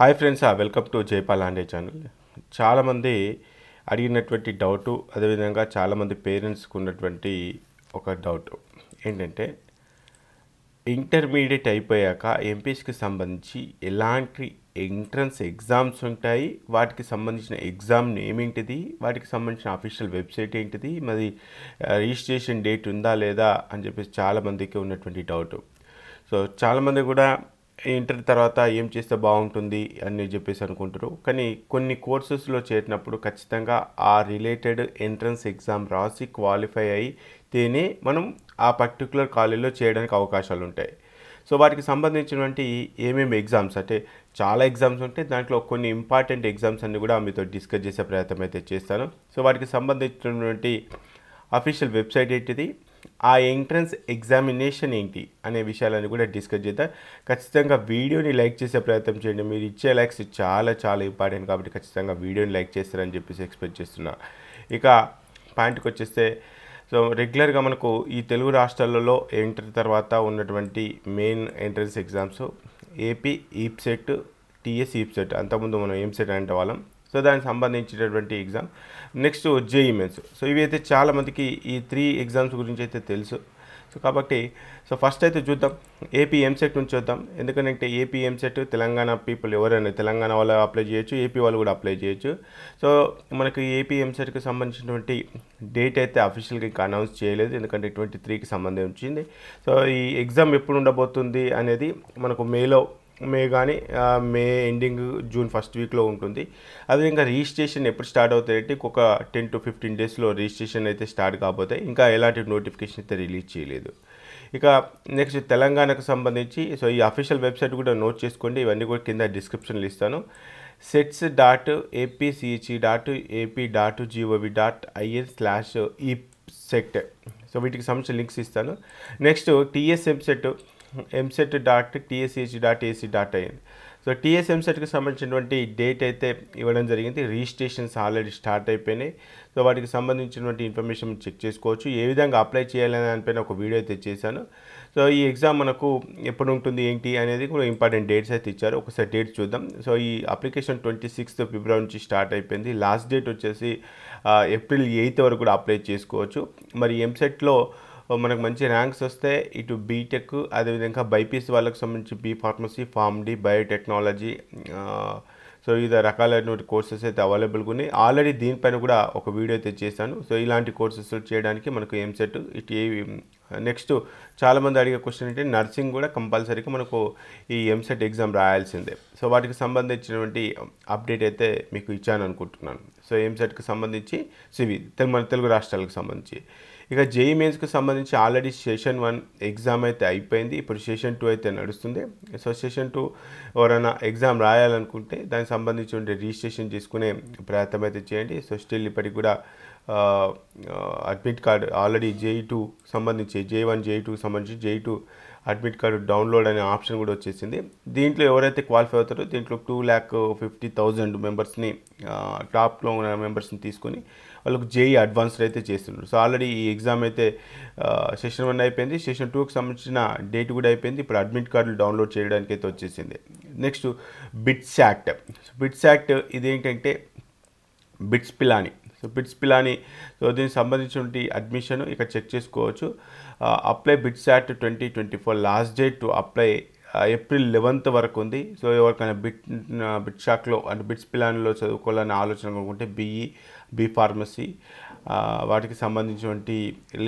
Hi friends welcome to Jaipal channel చాలామంది అడిగినటువంటి doubt అదేవిధంగా చాలామంది పేరెంట్స్కి ఉన్నటువంటి ఒక డౌట్ ఏంటంటే ఇంటర్మీడియట్ అయిపోయాక ఎంపీస్కి సంబంధించి ఎలాంటి ఎంట్రన్స్ ఎగ్జామ్స్ ఉంటాయి వాటికి సంబంధించిన ఎగ్జామ్ నేమ్ ఏంటిది వాటికి సంబంధించిన అఫీషియల్ వెబ్సైట్ ఏంటిది మరి రిజిస్ట్రేషన్ డేట్ ఉందా లేదా అని చెప్పేసి చాలామందికి ఉన్నటువంటి డౌట్ సో చాలామంది కూడా ఇంటర్ తర్వాత ఏం చేస్తే బాగుంటుంది అని చెప్పేసి అనుకుంటారు కానీ కొన్ని కోర్సెస్లో చేరినప్పుడు ఖచ్చితంగా ఆ రిలేటెడ్ ఎంట్రన్స్ ఎగ్జామ్ రాసి క్వాలిఫై అయితేనే మనం ఆ పర్టికులర్ కాలేజీలో చేయడానికి అవకాశాలు ఉంటాయి సో వాటికి సంబంధించినటువంటి ఏమేమి ఎగ్జామ్స్ అంటే చాలా ఎగ్జామ్స్ ఉంటాయి దాంట్లో కొన్ని ఇంపార్టెంట్ ఎగ్జామ్స్ అన్ని కూడా మీతో డిస్కస్ చేసే ప్రయత్నం అయితే చేస్తాను సో వాటికి సంబంధించినటువంటి అఫీషియల్ వెబ్సైట్ ఏంటిది ఆ ఎంట్రన్స్ ఎగ్జామినేషన్ ఏంటి అనే విషయాలను కూడా డిస్కస్ చేద్దాం ఖచ్చితంగా వీడియోని లైక్ చేసే ప్రయత్నం చేయండి మీరు ఇచ్చే లైక్స్ చాలా చాలా ఇంపార్టెంట్ కాబట్టి ఖచ్చితంగా వీడియోని లైక్ చేస్తారని చెప్పేసి ఎక్స్పెక్ట్ చేస్తున్నా ఇక పాయింట్కి వచ్చేస్తే సో రెగ్యులర్గా మనకు ఈ తెలుగు రాష్ట్రాలలో ఎంటర్ తర్వాత ఉన్నటువంటి main entrance exams AP EAPCET TS EAPCET అంతకుముందు మనం సెట్ అంటే వాళ్ళం సో దానికి సంబంధించినటువంటి exam next JEE mains e so ఇవి అయితే చాలామందికి ఈ త్రీ ఎగ్జామ్స్ గురించి అయితే తెలుసు సో కాబట్టి సో ఫస్ట్ అయితే చూద్దాం ఏపీ ఎంసెట్ నుంచి చూద్దాం ఎందుకంటే ఏపీ ఎంసెట్ తెలంగాణ పీపుల్ ఎవరైనా తెలంగాణ వాళ్ళు అప్లై చేయొచ్చు ఏపీ వాళ్ళు కూడా అప్లై చేయొచ్చు సో మనకి ఏపీ ఎంసెట్కి సంబంధించినటువంటి డేట్ అయితే అఫీషియల్గా ఇంకా అనౌన్స్ చేయలేదు ఎందుకంటే ట్వంటీ త్రీకి సంబంధించింది సో ఈ ఎగ్జామ్ ఎప్పుడు ఉండబోతుంది అనేది మనకు మేలో మే కానీ మే ఎండింగ్ జూన్ ఫస్ట్ వీక్లో ఉంటుంది అదేవిధంగా రిజిస్ట్రేషన్ ఎప్పుడు స్టార్ట్ అవుతాయంటే ఒక టెన్ టు ఫిఫ్టీన్ డేస్లో రిజిస్ట్రేషన్ అయితే స్టార్ట్ కాబోతాయి ఇంకా ఎలాంటి నోటిఫికేషన్ అయితే రిలీజ్ చేయలేదు ఇక నెక్స్ట్ తెలంగాణకు సంబంధించి సో ఈ అఫీషియల్ వెబ్సైట్ కూడా నోట్ చేసుకోండి ఇవన్నీ కూడా కింద డిస్క్రిప్షన్లు ఇస్తాను sets dot APCHE dot AP dot GOV dot IN slash E set so వీటికి సంబంధించిన లింక్స్ ఇస్తాను next TS EAMCET EAMCET dot TSEC dot AC dot అయ్యింది సో టీఎస్ ఎంసెట్కి సంబంధించినటువంటి డేట్ అయితే ఇవ్వడం జరిగింది రిజిస్ట్రేషన్స్ ఆల్రెడీ స్టార్ట్ అయిపోయినాయి సో వాటికి సంబంధించినటువంటి ఇన్ఫర్మేషన్ చెక్ చేసుకోవచ్చు ఏ విధంగా అప్లై చేయాలని దానిపైన ఒక వీడియో అయితే చేశాను సో ఈ ఎగ్జామ్ మనకు ఎప్పుడు ఉంటుంది ఏంటి అనేది కూడా ఇంపార్టెంట్ డేట్స్ అయితే ఇచ్చారు ఒకసారి డేట్ చూద్దాం సో ఈ అప్లికేషన్ ట్వంటీ సిక్స్త్ ఫిబ్రవరి నుంచి స్టార్ట్ అయిపోయింది లాస్ట్ డేట్ వచ్చేసి ఏప్రిల్ ఎయిత్ వరకు కూడా అప్లై చేసుకోవచ్చు మరి ఎంసెట్లో మనకు మంచి ర్యాంక్స్ వస్తే ఇటు బీటెక్ అదేవిధంగా బైపీసీ వాళ్ళకి సంబంధించి B pharmacy Pharm D biotechnology so వివిధ రకాలైనటువంటి కోర్సెస్ అయితే అవైలబుల్గా ఉన్నాయి ఆల్రెడీ దీనిపైన కూడా ఒక వీడియో అయితే చేశాను సో ఇలాంటి కోర్సెస్ చేయడానికి మనకు ఎంసెట్ ఇటు ఏ నెక్స్ట్ చాలామంది అడిగే క్వశ్చన్ ఏంటి నర్సింగ్ కూడా కంపల్సరీగా మనకు ఈ ఎంసెట్ ఎగ్జామ్ రాయాల్సిందే సో వాటికి సంబంధించినటువంటి అప్డేట్ అయితే మీకు ఇచ్చాను అనుకుంటున్నాను సో ఎంసెట్కి సంబంధించి సివి తెలుగు మన తెలుగు రాష్ట్రాలకు సంబంధించి ఇక జేఈ మెయిన్స్కి e e సంబంధించి ఆల్రెడీ సెషన్ వన్ ఎగ్జామ్ అయితే అయిపోయింది ఇప్పుడు సెషన్ టూ అయితే నడుస్తుంది సో సెషన్ టూ ఎవరైనా ఎగ్జామ్ రాయాలనుకుంటే దానికి సంబంధించి ఉండే రిజిస్ట్రేషన్ చేసుకునే ప్రయత్నం అయితే చేయండి సో స్టిల్ ఇప్పటికి కూడా admit card already JEE two సంబంధించి జేఈ వన్ జేఈ టూ సంబంధించి JEE two admit card download అనే ఆప్షన్ కూడా వచ్చేసింది దీంట్లో ఎవరైతే క్వాలిఫై అవుతారో దీంట్లో టూ ల్యాక్ ఫిఫ్టీ థౌజండ్ మెంబర్స్ని టాప్లో ఉన్న మెంబర్స్ని తీసుకొని వాళ్ళకు జేఈ అడ్వాన్స్డ్ e అయితే చేస్తున్నారు సో ఆల్రెడీ ఈ ఎగ్జామ్ అయితే సెషన్ వన్ అయిపోయింది సెషన్ టూకి సంబంధించిన డేట్ కూడా అయిపోయింది ఇప్పుడు అడ్మిట్ కార్డులు డౌన్లోడ్ చేయడానికి అయితే వచ్చేసింది next BITSAT BITSAT ఇదేంటంటే BITS Pilani so BITS Pilani so దీనికి సంబంధించినటువంటి అడ్మిషన్ ఇక్కడ చెక్ చేసుకోవచ్చు apply BITSAT twenty twenty four last date to apply April eleventh వరకు ఉంది సో ఎవరికైనా బిట్ బిట్ షాక్లో అంటే బిట్స్ ప్లాన్లో చదువుకోవాలని ఆలోచన అనుకుంటే బీఈ బీ ఫార్మసీ వాటికి సంబంధించినటువంటి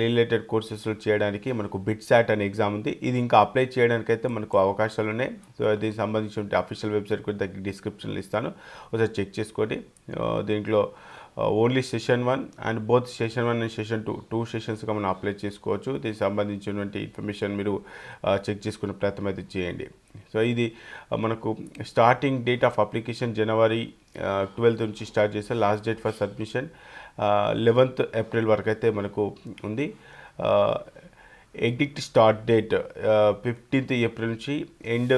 రిలేటెడ్ కోర్సెస్లు చేయడానికి మనకు బిట్ సాట్ అనే ఎగ్జామ్ ఉంది ఇది ఇంకా అప్లై చేయడానికి అయితే మనకు అవకాశాలు ఉన్నాయి సో దీనికి సంబంధించినటువంటి అఫీషియల్ వెబ్సైట్ కూడా దగ్గర డిస్క్రిప్షన్లు ఇస్తాను ఒకసారి చెక్ చేసుకోండి దీంట్లో only session one and both session one and session two two సెషన్స్గా మనం అప్లై చేసుకోవచ్చు దీనికి సంబంధించినటువంటి ఇన్ఫర్మేషన్ మీరు చెక్ uh, చేసుకునే ప్రయత్నం అయితే చేయండి సో ఇది uh, మనకు starting date of application January twelfth నుంచి స్టార్ట్ చేస్తే last date for submission eleventh April వరకు అయితే మనకు ఉంది uh, ఎడిక్ట్ స్టార్ట్ డేట్ ఫిఫ్టీన్త్ ఏప్రిల్ నుంచి ఎండ్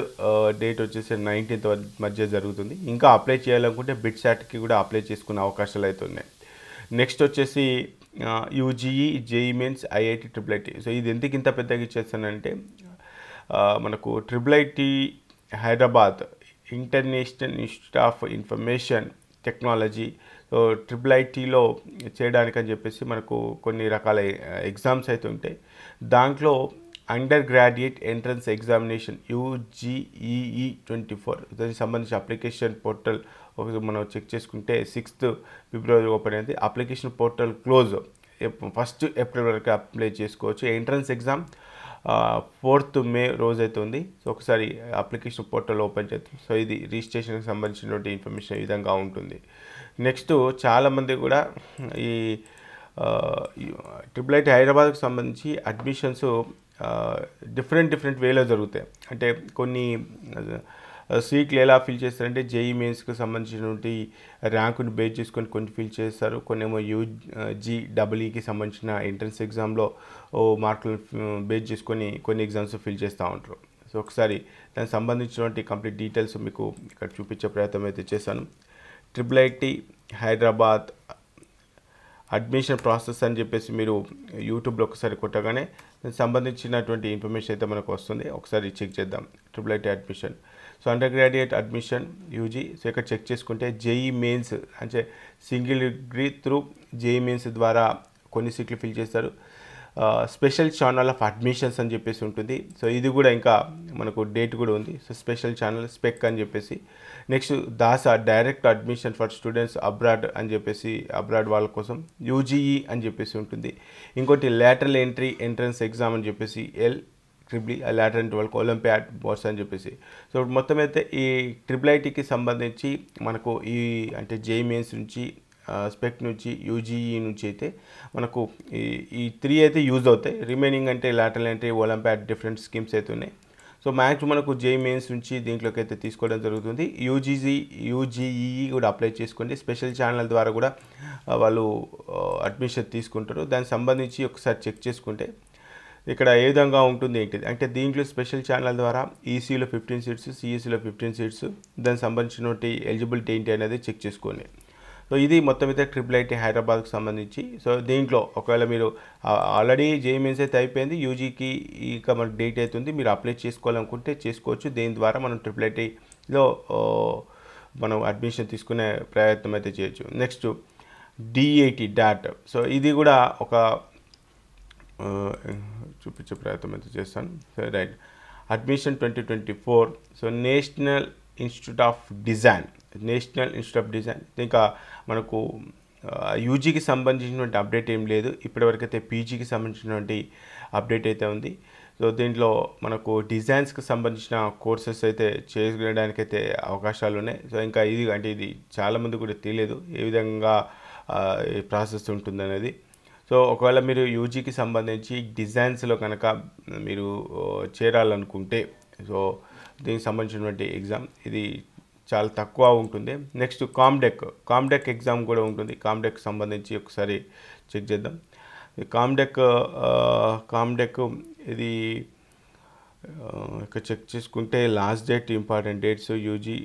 డేట్ వచ్చేసి నైన్టీన్త్ మధ్య జరుగుతుంది ఇంకా అప్లై చేయాలనుకుంటే బిట్ సాట్కి కూడా అప్లై చేసుకునే అవకాశాలు అయితే ఉన్నాయి నెక్స్ట్ వచ్చేసి UGE JEE means IIT triple IT so ఇది ఎందుకు ఇంత పెద్దగా ఇచ్చేస్తానంటే మనకు triple IT Hyderabad international institute of information technology triple ఐటీలో చేయడానికని చెప్పేసి మనకు కొన్ని రకాల ఎగ్జామ్స్ అయితే ఉంటాయి దాంట్లో under graduate entrance examination UGEE twenty four దానికి సంబంధించి అప్లికేషన్ పోర్టల్ ఒక మనం చెక్ చేసుకుంటే సిక్స్త్ ఫిబ్రవరి ఓపెన్ అయింది application portal close first April వరకు అప్లై చేసుకోవచ్చు ఎంట్రన్స్ ఎగ్జామ్ ఫోర్త్ మే రోజు అయితే ఉంది సో ఒకసారి అప్లికేషన్ పోర్టల్ ఓపెన్ చేద్దాం సో ఇది రిజిస్ట్రేషన్కి సంబంధించినటువంటి ఇన్ఫర్మేషన్ ఈ విధంగా ఉంటుంది నెక్స్ట్ చాలామంది కూడా ఈ ట్రిపుల్ ఐటీ హైదరాబాద్కు సంబంధించి అడ్మిషన్స్ డిఫరెంట్ డిఫరెంట్ వేలో జరుగుతాయి అంటే కొన్ని సీట్లు ఎలా ఫిల్ చేస్తారంటే జేఈ మెయిన్స్కి e సంబంధించినటువంటి ర్యాంకుని బేస్ చేసుకొని కొన్ని ఫిల్ చేస్తారు కొన్ని ఏమో యూజీ డబ్ల్ఈకి e సంబంధించిన ఎంట్రన్స్ ఎగ్జామ్లో మార్కులను బేస్ చేసుకొని కొన్ని ఎగ్జామ్స్ ఫిల్ చేస్తూ ఉంటారు సో ఒకసారి దానికి సంబంధించినటువంటి కంప్లీట్ డీటెయిల్స్ మీకు ఇక్కడ చూపించే ప్రయత్నం అయితే చేశాను triple IT Hyderabad admission process అని చెప్పేసి మీరు యూట్యూబ్లో ఒకసారి కొట్టగానే సంబంధించినటువంటి ఇన్ఫర్మేషన్ అయితే మనకు వస్తుంది ఒకసారి చెక్ చేద్దాం triple IT admission so under graduate admission UG so ఇక్కడ చెక్ చేసుకుంటే జేఈ మెయిన్స్ అంటే single degree through JEE mains ద్వారా కొన్ని సీట్లు ఫిల్ చేస్తారు స్పెషల్ ఛానల్ ఆఫ్ అడ్మిషన్స్ అని చెప్పేసి ఉంటుంది సో ఇది కూడా ఇంకా మనకు డేట్ కూడా ఉంది సో స్పెషల్ ఛానల్ స్పెక్ అని చెప్పేసి next DASA direct admission for students abroad అని చెప్పేసి అబ్రాడ్ వాళ్ళ కోసం యూజీఈ అని చెప్పేసి ఉంటుంది ఇంకోటి లేటరల్ ఎంట్రీ ఎంట్రన్స్ ఎగ్జామ్ అని చెప్పేసి ఎల్ ట్రిబ్లీ లాటర్ అండ్ ట్వెల్వ్ ఒలింపియాడ్ బోర్స్ అని చెప్పేసి సో మొత్తం అయితే ఈ ట్రిపుల్ ఐటీకి సంబంధించి మనకు ఈ అంటే జేఈ మెయిన్స్ నుంచి స్పెక్ నుంచి యూజీఈ నుంచి అయితే మనకు ఈ ఈ త్రీ అయితే యూజ్ అవుతాయి రిమైనింగ్ అంటే లాటల్ అంటే ఒలింపియాడ్ డిఫరెంట్ స్కీమ్స్ అయితే ఉన్నాయి సో మ్యాక్స్ మనకు జేఈ మెయిన్స్ నుంచి దీంట్లోకి అయితే తీసుకోవడం జరుగుతుంది యూజీజీ యూజీఈ కూడా అప్లై చేసుకోండి స్పెషల్ ఛానల్ ద్వారా కూడా వాళ్ళు అడ్మిషన్ తీసుకుంటారు దానికి సంబంధించి ఒకసారి చెక్ చేసుకుంటే ఇక్కడ ఏ విధంగా ఉంటుంది ఏంటిది అంటే దీంట్లో స్పెషల్ ఛానల్ ద్వారా ఈసీలో ఫిఫ్టీన్ సీట్స్ సిఈసీలో ఫిఫ్టీన్ సీట్స్ దానికి సంబంధించిన ఎలిజిబిలిటీ ఏంటి అనేది చెక్ చేసుకోండి సో ఇది మొత్తం అయితే ట్రిపుల్ ఐటీ హైదరాబాద్కి సంబంధించి సో దీంట్లో ఒకవేళ మీరు ఆల్రెడీ జేఎంఎన్స్ అయితే అయిపోయింది యూజీకి ఇక మనకు డేట్ అవుతుంది మీరు అప్లై చేసుకోవాలనుకుంటే చేసుకోవచ్చు దీని ద్వారా మనం ట్రిపుల్ ఐటీలో మనం అడ్మిషన్ తీసుకునే ప్రయత్నం అయితే చేయొచ్చు నెక్స్ట్ డిఐటి డాట్ సో ఇది కూడా ఒక చూపించే ప్రయత్నం అయితే చేస్తాను so right admission twenty twenty four so National Institute of Design National Institute of Design ఇంకా మనకు యూజీకి సంబంధించినటువంటి అప్డేట్ ఏం లేదు ఇప్పటివరకైతే పీజీకి సంబంధించినటువంటి అప్డేట్ అయితే ఉంది సో దీంట్లో మనకు డిజైన్స్కి సంబంధించిన కోర్సెస్ అయితే చేయడానికి అయితే అవకాశాలు ఉన్నాయి సో ఇంకా ఇది అంటే ఇది చాలామంది కూడా తెలియదు ఏ విధంగా ప్రాసెస్ ఉంటుందనేది సో ఒకవేళ మీరు యూజీకి సంబంధించి డిజైన్స్లో కనుక మీరు చేరాలనుకుంటే సో దీనికి సంబంధించినటువంటి ఎగ్జామ్ ఇది చాలా తక్కువ ఉంటుంది నెక్స్ట్ కామ్డెక్ కామ్డెక్ ఎగ్జామ్ కూడా ఉంటుంది కామ్డెక్ సంబంధించి ఒకసారి చెక్ చేద్దాం కామ్డెక్ కామ్డెక్ ఇది ఇక్కడ చెక్ చేసుకుంటే last date important dates UG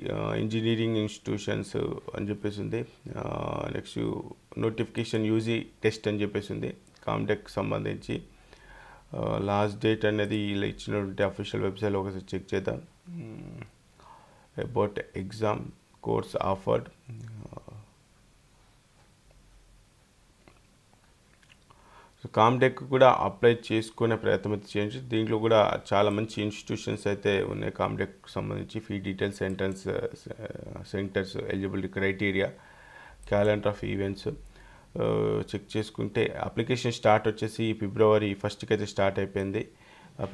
engineering institutions అని చెప్పేసి ఉంది నెక్స్ట్ నోటిఫికేషన్ యూజీ టెస్ట్ అని చెప్పేసి ఉంది కామ్డెక్ సంబంధించి లాస్ట్ డేట్ అనేది ఇలా ఇచ్చినటువంటి అఫీషియల్ వెబ్సైట్లో ఒకసారి చెక్ చేద్దాం about exam course offered so COMEDK కూడా అప్లై చేసుకునే ప్రయత్నం అయితే చేయండి దీంట్లో కూడా చాలా మంచి ఇన్స్టిట్యూషన్స్ అయితే ఉన్నాయి కామ్టెక్ సంబంధించి fee details centres centres eligibility criteria calendar of events check చేసుకుంటే అప్లికేషన్ స్టార్ట్ వచ్చేసి ఫిబ్రవరి ఫస్ట్కి అయితే స్టార్ట్ అయిపోయింది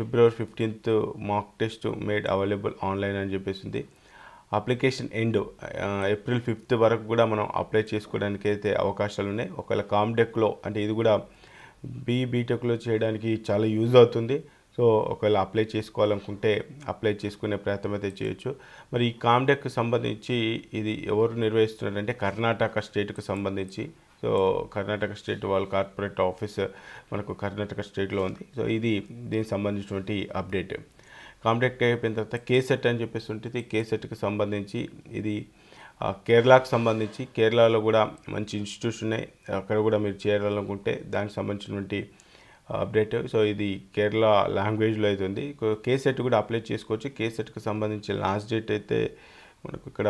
February fifteenth mock test made available online అని చెప్పేసింది అప్లికేషన్ ఎండ్ ఏప్రిల్ ఫిఫ్త్ వరకు కూడా మనం అప్లై చేసుకోవడానికి అయితే అవకాశాలు ఉన్నాయి ఒకవేళ కామ్డెక్లో అంటే ఇది కూడా బీబీటెక్లో చేయడానికి చాలా యూజ్ అవుతుంది సో ఒకవేళ అప్లై చేసుకోవాలనుకుంటే అప్లై చేసుకునే ప్రయత్నం అయితే చేయొచ్చు మరి ఈ కామ్డెక్కి సంబంధించి ఇది ఎవరు నిర్వహిస్తున్నారంటే కర్ణాటక స్టేట్కి సంబంధించి సో కర్ణాటక స్టేట్ వాళ్ళ కార్పొరేట్ ఆఫీస్ మనకు కర్ణాటక స్టేట్లో ఉంది సో ఇది దీనికి సంబంధించినటువంటి అప్డేట్ కాంప్లీట్ అయిపోయిన తర్వాత కేసెట్ అని చెప్పేసి ఉంటుంది కేసెట్కి సంబంధించి ఇది కేరళకు సంబంధించి కేరళలో కూడా మంచి ఇన్స్టిట్యూట్స్ ఉన్నాయి అక్కడ కూడా మీరు చేరాలనుకుంటే దానికి సంబంధించినటువంటి అప్డేట్ సో ఇది కేరళ లాంగ్వేజ్లో అయితే ఉంది కేసెట్ కూడా అప్లై చేసుకోవచ్చు కేసెట్కి సంబంధించి లాస్ట్ డేట్ అయితే మనకు ఇక్కడ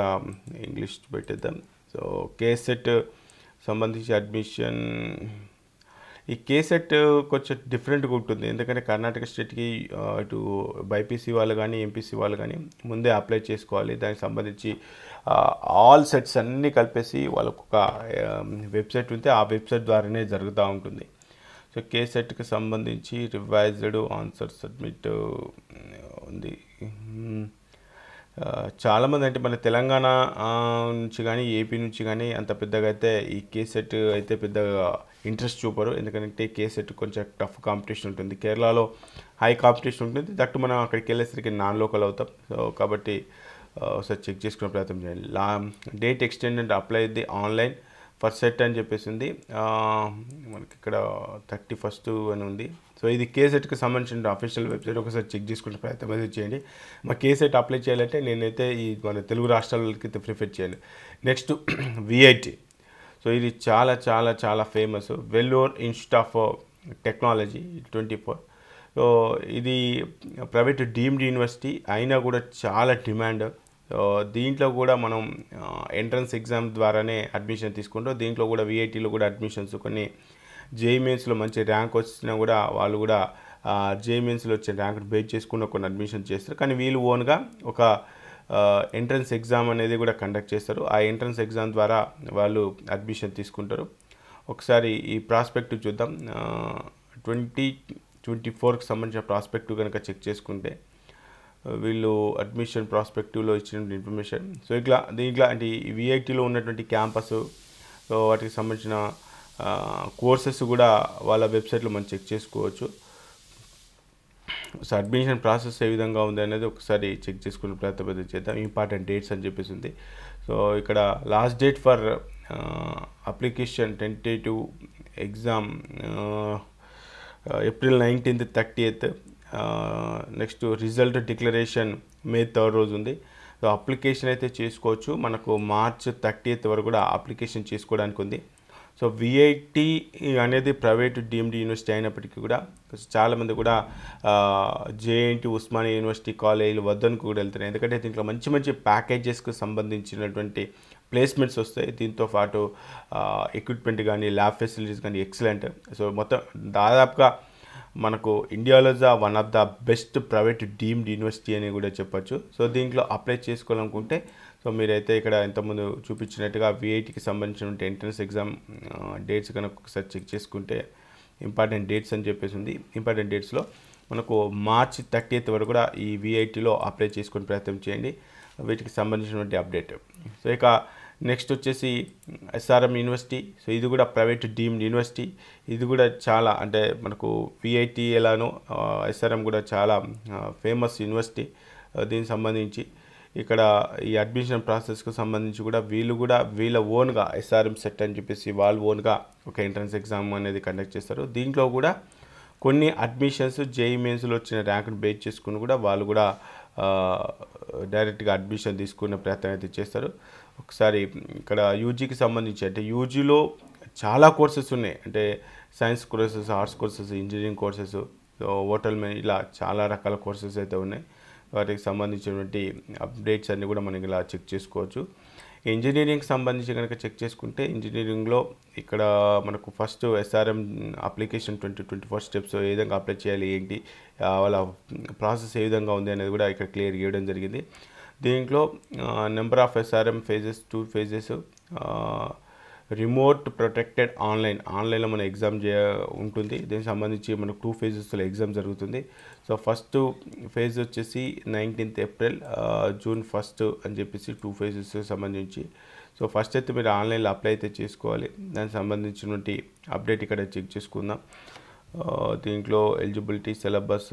ఇంగ్లీష్ పెట్టేద్దాం సో కేసెట్ సంబంధించి అడ్మిషన్ ఈ కేసెట్ కొంచెం డిఫరెంట్గా ఉంటుంది ఎందుకంటే కర్ణాటక స్టేట్కి ఇటు బైపీసీ వాళ్ళు కానీ ఎంపీసీ వాళ్ళు కానీ ముందే అప్లై చేసుకోవాలి దానికి సంబంధించి ఆల్ సెట్స్ అన్నీ కలిపేసి వాళ్ళకు ఒక వెబ్సైట్ ఉంటే ఆ వెబ్సైట్ ద్వారానే జరుగుతూ ఉంటుంది సో కేసెట్కి సంబంధించి రివైజ్డ్ ఆన్సర్ సబ్మిట్ ఉంది చాలామంది అంటే మన తెలంగాణ నుంచి కానీ ఏపీ నుంచి కానీ అంత పెద్దగా అయితే ఈ కేసెట్ అయితే పెద్దగా ఇంట్రెస్ట్ చూపరు ఎందుకంటే కేసెట్ కొంచెం టఫ్ కాంపిటీషన్ ఉంటుంది కేరళలో హై కాంపిటీషన్ ఉంటుంది దట్టు మనం అక్కడికి వెళ్ళేసరికి నాన్ లోకల్ అవుతాం సో కాబట్టి ఒకసారి చెక్ చేసుకునే ప్రయత్నం చేయండి లా డేట్ ఎక్స్టెండ్ అంటే అప్లై అయింది ఆన్లైన్ ఫస్ట్ సెట్ అని చెప్పేసింది మనకి ఇక్కడ థర్టీ ఫస్ట్ అని ఉంది సో ఇది కేసెట్కి సంబంధించిన అఫీషియల్ వెబ్సైట్ ఒకసారి చెక్ చేసుకునే ప్రయత్నం అయితే చేయండి మా కేసెట్ అప్లై చేయాలంటే నేనైతే ఈ మన తెలుగు రాష్ట్రాలకి ప్రిఫర్ చేయాలి నెక్స్ట్ విఐటి సో ఇది చాలా చాలా చాలా famous Vellore Institute of Technology twenty four so ఇది ప్రైవేట్ డీమ్డ్ యూనివర్సిటీ అయినా కూడా చాలా డిమాండ్ దీంట్లో కూడా మనం ఎంట్రన్స్ ఎగ్జామ్ ద్వారానే అడ్మిషన్ తీసుకుంటాం దీంట్లో కూడా విఐటీలో కూడా అడ్మిషన్స్ కొన్ని జేఈమెన్స్లో e e e మంచి ర్యాంక్ వచ్చినా కూడా వాళ్ళు కూడా జేఈమెన్స్లో వచ్చే ర్యాంక్ బేస్ చేసుకుని కొన్ని అడ్మిషన్ చేస్తారు కానీ వీళ్ళు ఓన్గా ఒక ఎంట్రన్స్ ఎగ్జామ్ అనేది కూడా కండక్ట్ చేస్తారు ఆ ఎంట్రన్స్ ఎగ్జామ్ ద్వారా వాళ్ళు అడ్మిషన్ తీసుకుంటారు ఒకసారి ఈ ప్రాస్పెక్ట్ చూద్దాం ట్వంటీ ట్వంటీ ఫోర్కి సంబంధించిన ప్రాస్పెక్టివ్ కనుక చెక్ చేసుకుంటే వీళ్ళు అడ్మిషన్ ప్రాస్పెక్టివ్లో ఇచ్చినటువంటి ఇన్ఫర్మేషన్ సో ఇట్లా దీంట్లో అంటే విఐటీలో ఉన్నటువంటి క్యాంపస్ వాటికి సంబంధించిన కోర్సెస్ కూడా వాళ్ళ వెబ్సైట్లో మనం చెక్ చేసుకోవచ్చు సో అడ్మిషన్ ప్రాసెస్ ఏ విధంగా ఉంది అనేది ఒకసారి చెక్ చేసుకుని ప్రాతిపదిక చేద్దాం ఇంపార్టెంట్ డేట్స్ అని చెప్పేసి ఉంది సో ఇక్కడ last date for application tentative exam April nineteenth thirty eighth next result declaration May third రోజు ఉంది సో అప్లికేషన్ అయితే చేసుకోవచ్చు మనకు మార్చ్ థర్టీ ఎయిత్ వరకు కూడా అప్లికేషన్ చేసుకోవడానికి ఉంది సో విఐటి అనేది ప్రైవేట్ డీమ్డ్ యూనివర్సిటీ అయినప్పటికీ కూడా చాలామంది కూడా జేఎన్టీ ఉస్మానియా యూనివర్సిటీ కాలేజీలు వద్దనుకు కూడా వెళ్తున్నాయి ఎందుకంటే దీంట్లో మంచి మంచి ప్యాకేజెస్కి సంబంధించినటువంటి ప్లేస్మెంట్స్ వస్తాయి దీంతో పాటు ఎక్విప్మెంట్ కానీ ల్యాబ్ ఫెసిలిటీస్ కానీ ఎక్సలెంట్ సో మొత్తం దాదాపుగా మనకు ఇండియాలో the one of the best private deemed university అని కూడా చెప్పొచ్చు సో దీంట్లో అప్లై చేసుకోవాలనుకుంటే సో మీరైతే ఇక్కడ ఇంతకుముందు చూపించినట్టుగా విఐటికి సంబంధించిన ఎంట్రన్స్ ఎగ్జామ్ డేట్స్ కనుక ఒకసారి చెక్ చేసుకుంటే ఇంపార్టెంట్ డేట్స్ అని చెప్పేసి ఉంది ఇంపార్టెంట్ డేట్స్లో మనకు మార్చ్ థర్టీ వరకు కూడా ఈ విఐటిలో అప్లై చేసుకునే ప్రయత్నం చేయండి వీటికి సంబంధించినటువంటి అప్డేట్ సో ఇక నెక్స్ట్ వచ్చేసి ఎస్ఆర్ఎం యూనివర్సిటీ సో ఇది కూడా ప్రైవేట్ డీమ్డ్ యూనివర్సిటీ ఇది కూడా చాలా అంటే మనకు విఐటి ఎలానో ఎస్ఆర్ఎం కూడా చాలా ఫేమస్ యూనివర్సిటీ దీనికి సంబంధించి ఇక్కడ ఈ అడ్మిషన్ ప్రాసెస్కు సంబంధించి కూడా వీళ్ళు కూడా వీళ్ళ ఓన్గా ఎస్ఆర్ఎం సెట్ అని చెప్పేసి వాళ్ళు ఓన్గా ఒక ఎంట్రన్స్ ఎగ్జామ్ అనేది కండక్ట్ చేస్తారు దీంట్లో కూడా కొన్ని అడ్మిషన్స్ జేఈ మెయిన్స్లో వచ్చిన ర్యాంకును బేస్ చేసుకుని కూడా వాళ్ళు కూడా డైరెక్ట్గా అడ్మిషన్ తీసుకునే ప్రయత్నం అయితే చేస్తారు ఒకసారి ఇక్కడ యూజీకి సంబంధించి అంటే యూజీలో చాలా కోర్సెస్ ఉన్నాయి అంటే science courses arts courses engineering courses hotel men ఇలా చాలా రకాల కోర్సెస్ అయితే ఉన్నాయి వాటికి సంబంధించినటువంటి అప్డేట్స్ అన్నీ కూడా మనకి ఇలా చెక్ చేసుకోవచ్చు ఇంజనీరింగ్ సంబంధించి కనుక చెక్ చేసుకుంటే ఇంజనీరింగ్లో ఇక్కడ మనకు first SRM application twenty twenty first steps ఏ విధంగా అప్లై చేయాలి ఏంటి వాళ్ళ ప్రాసెస్ ఏ విధంగా ఉంది అనేది కూడా ఇక్కడ క్లియర్ చేయడం జరిగింది దీంట్లో number of SRM phases two phases remote protected online ఆన్లైన్లో మన ఎగ్జామ్ చే ఉంటుంది దీనికి సంబంధించి మనకు టూ ఫేజెస్లో ఎగ్జామ్ జరుగుతుంది సో ఫస్ట్ ఫేజ్ వచ్చేసి నైన్టీన్త్ ఏప్రిల్ జూన్ ఫస్ట్ అని చెప్పేసి టూ ఫేజెస్ సంబంధించి సో ఫస్ట్ అయితే మీరు ఆన్లైన్లో అప్లై అయితే చేసుకోవాలి దానికి సంబంధించినటువంటి అప్డేట్ ఇక్కడ చెక్ చేసుకుందాం దీంట్లో eligibility syllabus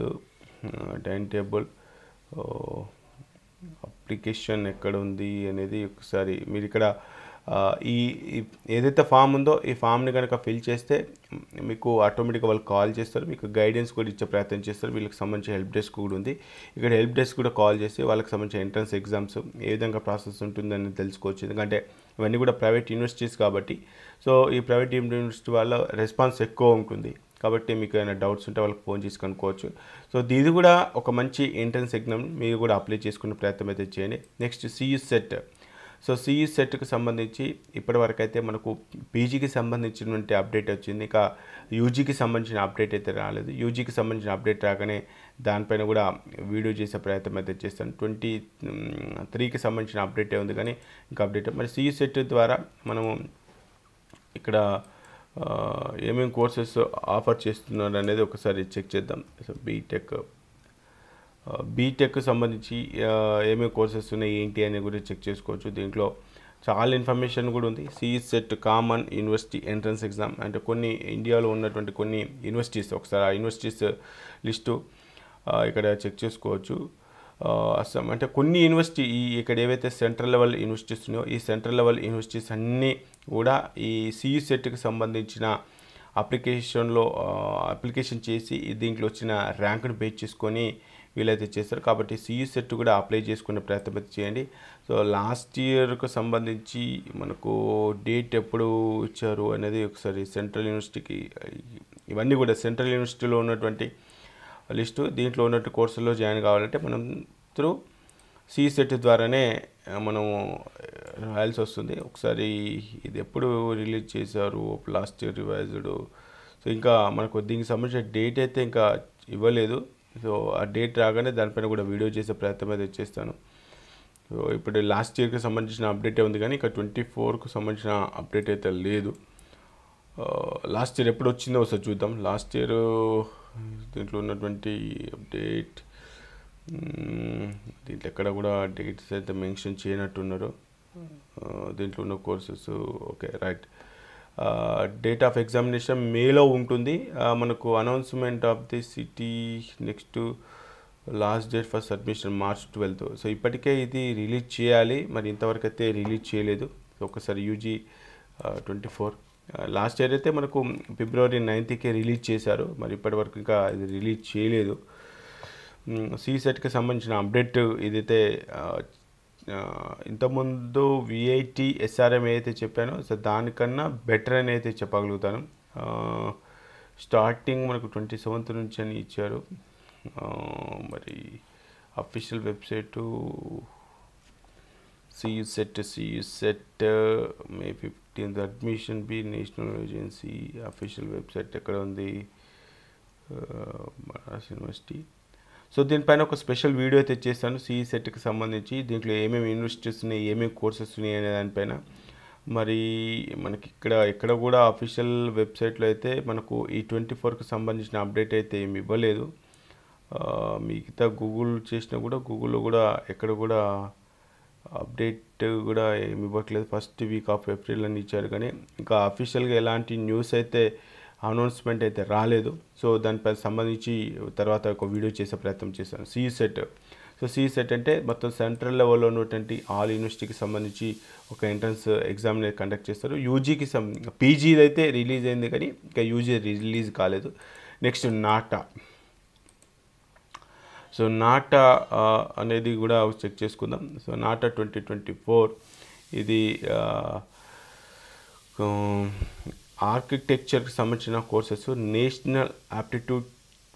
time table application ఎక్కడ ఉంది అనేది ఒకసారి మీరు ఇక్కడ ఈ ఏదైతే ఫామ్ ఉందో ఈ ఫామ్ని కనుక ఫిల్ చేస్తే మీకు ఆటోమేటిక్గా వాళ్ళు కాల్ చేస్తారు మీకు గైడెన్స్ కూడా ఇచ్చే ప్రయత్నం చేస్తారు వీళ్ళకి సంబంధించి హెల్ప్ డెస్క్ కూడా ఉంది ఇక్కడ హెల్ప్ డెస్క్ కూడా కాల్ చేసి వాళ్ళకి సంబంధించి ఎంట్రన్స్ ఎగ్జామ్స్ ఏ విధంగా ప్రాసెస్ ఉంటుందని తెలుసుకోవచ్చు ఎందుకంటే ఇవన్నీ కూడా ప్రైవేట్ యూనివర్సిటీస్ కాబట్టి సో ఈ ప్రైవేట్ యూనివర్సిటీ వాళ్ళ రెస్పాన్స్ ఎక్కువ ఉంటుంది కాబట్టి మీకు ఏమైనా డౌట్స్ ఉంటే వాళ్ళకి ఫోన్ చేసి కనుక్కోవచ్చు సో దీది కూడా ఒక మంచి ఎంట్రన్స్ ఎగ్జామ్ మీరు కూడా అప్లై చేసుకునే ప్రయత్నం అయితే చేయండి next CU set so CE సెట్కి సంబంధించి ఇప్పటివరకు అయితే మనకు పీజీకి సంబంధించినటువంటి అప్డేట్ వచ్చింది ఇంకా యూజీకి సంబంధించిన అప్డేట్ అయితే రాలేదు యూజీకి సంబంధించిన అప్డేట్ రాగానే దానిపైన కూడా వీడియో చేసే ప్రయత్నం అయితే చేస్తాను ట్వంటీ త్రీకి సంబంధించిన అప్డేటే ఉంది కానీ ఇంకా అప్డేట్ మరి సిఈ సెట్ ద్వారా మనము ఇక్కడ ఏమేమి కోర్సెస్ ఆఫర్ చేస్తున్నారు అనేది ఒకసారి చెక్ చేద్దాం సో బీటెక్ బీటెక్ సంబంధించి ఏమేమి కోర్సెస్ ఉన్నాయి ఏంటి అనే గురించి చెక్ చేసుకోవచ్చు దీంట్లో చాలా ఇన్ఫర్మేషన్ కూడా ఉంది CES set common university entrance exam అంటే కొన్ని ఇండియాలో ఉన్నటువంటి కొన్ని యూనివర్సిటీస్ ఒకసారి ఆ యూనివర్సిటీస్ లిస్టు ఇక్కడ చెక్ చేసుకోవచ్చు అసలు అంటే కొన్ని యూనివర్సిటీ ఈ ఇక్కడ ఏవైతే సెంట్రల్ లెవెల్ యూనివర్సిటీస్ ఉన్నాయో ఈ సెంట్రల్ లెవెల్ యూనివర్సిటీస్ అన్నీ కూడా ఈ సియు సెట్కి సంబంధించిన అప్లికేషన్లో అప్లికేషన్ చేసి దీంట్లో వచ్చిన ర్యాంకును బేచ్ చేసుకొని వీలైతే చేస్తారు కాబట్టి సియు సెట్ కూడా అప్లై చేసుకునే ప్రయత్నం చేయండి సో లాస్ట్ ఇయర్కు సంబంధించి మనకు డేట్ ఎప్పుడు ఇచ్చారు అనేది ఒకసారి సెంట్రల్ యూనివర్సిటీకి ఇవన్నీ కూడా సెంట్రల్ యూనివర్సిటీలో ఉన్నటువంటి లిస్టు దీంట్లో ఉన్నట్టు కోర్సుల్లో జాయిన్ కావాలంటే మనం త్రూ సీసెట్ ద్వారానే మనము రాయాల్సి వస్తుంది ఒకసారి ఇది ఎప్పుడు రిలీజ్ చేశారు లాస్ట్ ఇయర్ రివైజ్డ్ సో ఇంకా మనకు దీనికి సంబంధించిన డేట్ అయితే ఇంకా ఇవ్వలేదు సో ఆ డేట్ రాగానే దానిపైన కూడా వీడియో చేసే ప్రయత్నం అయితే చేస్తాను సో ఇప్పుడు లాస్ట్ ఇయర్కి సంబంధించిన అప్డేటే ఉంది కానీ ఇక ట్వంటీ ఫోర్కు సంబంధించిన అప్డేట్ అయితే లేదు లాస్ట్ ఇయర్ ఎప్పుడు వచ్చిందో ఒకసారి చూద్దాం లాస్ట్ ఇయర్ దీంట్లో ఉన్నటువంటి అప్డేట్ దీంట్లో ఎక్కడ కూడా డేట్స్ అయితే మెన్షన్ చేయనట్టున్నారు hmm. దీంట్లో ఉన్న courses okay right date of examination మేలో ఉంటుంది మనకు announcement of the city next last date for submission March twelfth so ఇప్పటికే ఇది రిలీజ్ చేయాలి మరి ఇంతవరకు అయితే రిలీజ్ చేయలేదు ఒకసారి UG twenty four last year అయితే మనకు ఫిబ్రవరి నైన్త్కే రిలీజ్ చేశారు మరి ఇప్పటివరకు ఇంకా ఇది రిలీజ్ చేయలేదు సెట్కి సంబంధించిన అప్డేట్ ఇదైతే ఇంతకుముందు విఐటి ఎస్ఆర్ఎం ఏదైతే చెప్పానో సో దానికన్నా బెటర్ అని అయితే చెప్పగలుగుతాను స్టార్టింగ్ మనకు ట్వంటీ సెవెంత్ నుంచి అని ఇచ్చారు మరి official website CU set CU set May fifth fifteenth admission by national agency official website ఎక్కడ ఉంది మద్రాస్ యూనివర్సిటీ సో దీనిపైన ఒక స్పెషల్ వీడియో అయితే చేస్తాను సిఈ సెట్కి e సంబంధించి దీంట్లో ఏమేమి యూనివర్సిటీస్ ఉన్నాయి ఏమేమి కోర్సెస్ ఉన్నాయి అనే దానిపైన మరి మనకి ఇక్కడ ఇక్కడ కూడా అఫీషియల్ వెబ్సైట్లో అయితే మనకు ఈ ట్వంటీ ఫోర్కి సంబంధించిన అప్డేట్ అయితే ఏమి ఇవ్వలేదు మిగతా గూగుల్ చేసినా కూడా గూగుల్లో కూడా ఎక్కడ కూడా అప్డేట్ కూడా ఏమి ఇవ్వట్లేదు ఫస్ట్ వీక్ ఆఫ్ ఏప్రిల్ అని ఇచ్చారు కానీ ఇంకా అఫీషియల్గా ఎలాంటి న్యూస్ అయితే అనౌన్స్మెంట్ అయితే రాలేదు సో దానిపై సంబంధించి తర్వాత ఒక వీడియో చేసే ప్రయత్నం చేశాను C set so C set అంటే మొత్తం సెంట్రల్ లెవెల్లో ఉన్నటువంటి ఆల్ యూనివర్సిటీకి సంబంధించి ఒక ఎంట్రన్స్ ఎగ్జామ్ కండక్ట్ చేస్తారు యూజీకి సంబంధించి పీజీది అయితే రిలీజ్ అయింది కానీ ఇంకా యూజీ రిలీజ్ కాలేదు నెక్స్ట్ నాటా సో నాటా అనేది కూడా చెక్ చేసుకుందాం so NATA twenty twenty four ఇది ఆర్కిటెక్చర్కి సంబంధించిన కోర్సెస్ నేషనల్ ఆప్టిట్యూడ్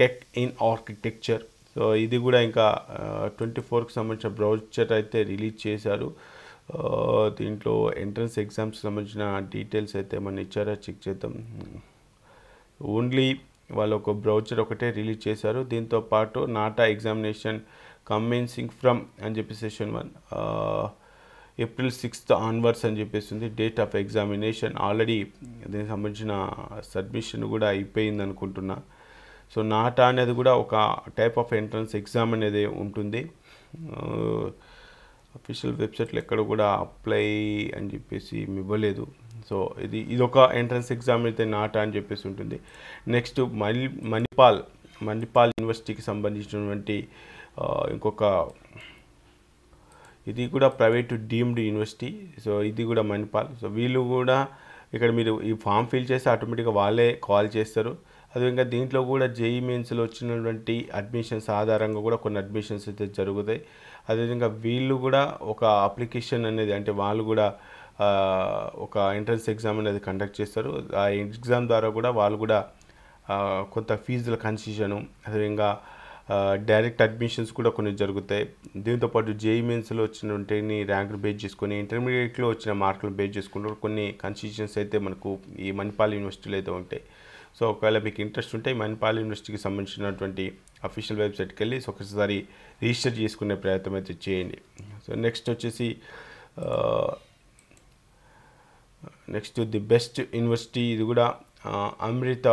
టెక్ ఇన్ ఆర్కిటెక్చర్ సో ఇది కూడా ఇంకా ట్వంటీ ఫోర్కి సంబంధించిన బ్రౌచర్ అయితే రిలీజ్ చేశారు దీంట్లో ఎంట్రన్స్ ఎగ్జామ్స్కి సంబంధించిన డీటెయిల్స్ అయితే ఏమైనా ఇచ్చారా చెక్ చేద్దాం ఓన్లీ వాళ్ళు ఒక బ్రౌచర్ ఒకటే రిలీజ్ చేశారు దీంతో పాటు నాటా ఎగ్జామినేషన్ కమ్మెన్సింగ్ ఫ్రమ్ అని చెప్పి session one April sixth onwards అని చెప్పేసి ఉంది డేట్ ఆఫ్ ఎగ్జామినేషన్ ఆల్రెడీ దీనికి సంబంధించిన సబ్మిషన్ కూడా అయిపోయింది అనుకుంటున్నా సో నాటా అనేది కూడా ఒక టైప్ ఆఫ్ ఎంట్రన్స్ ఎగ్జామ్ అనేది ఉంటుంది అఫీషియల్ వెబ్సైట్లో ఎక్కడ కూడా అప్లై అని చెప్పేసి ఇవ్వలేదు సో ఇది ఇదొక ఎంట్రన్స్ ఎగ్జామ్ అయితే నాట అని చెప్పేసి ఉంటుంది నెక్స్ట్ మణి మణిపాల్ మణిపాల్ యూనివర్సిటీకి సంబంధించినటువంటి ఇంకొక ఇది కూడా ప్రైవేటు డీమ్డ్ యూనివర్సిటీ సో ఇది కూడా మణిపాల్ సో వీళ్ళు కూడా ఇక్కడ మీరు ఈ ఫామ్ ఫిల్ చేస్తే ఆటోమేటిక్గా వాళ్ళే కాల్ చేస్తారు అదేవిధంగా దీంట్లో కూడా జేఈ మెయిన్స్లో వచ్చినటువంటి అడ్మిషన్స్ ఆధారంగా కూడా కొన్ని అడ్మిషన్స్ అయితే జరుగుతాయి అదేవిధంగా వీళ్ళు కూడా ఒక అప్లికేషన్ అనేది అంటే వాళ్ళు కూడా ఒక ఎంట్రన్స్ ఎగ్జామ్ అనేది కండక్ట్ చేస్తారు ఆ ఎగ్జామ్ ద్వారా కూడా వాళ్ళు కూడా కొంత ఫీజుల కన్సిషను అదేవిధంగా డైరెక్ట్ అడ్మిషన్స్ కూడా కొన్ని జరుగుతాయి దీంతోపాటు జేఈ మెయిన్స్లో వచ్చిన ఉంటేని ర్యాంకులు బేస్ చేసుకొని ఇంటర్మీడియట్లో వచ్చిన మార్కులు బేస్ చేసుకుంటూ కొన్ని కన్సిషన్స్ అయితే మనకు ఈ మణిపాల్ యూనివర్సిటీలో అయితే ఉంటాయి సో ఒకవేళ మీకు ఇంట్రెస్ట్ ఉంటే మణిపాల్ యూనివర్సిటీకి సంబంధించినటువంటి అఫీషియల్ వెబ్సైట్కి వెళ్ళి ఒకసారి రిజిస్టర్ చేసుకునే ప్రయత్నం అయితే చేయండి సో నెక్స్ట్ వచ్చేసి నెక్స్ట్ ది బెస్ట్ యూనివర్సిటీ ఇది కూడా అమృత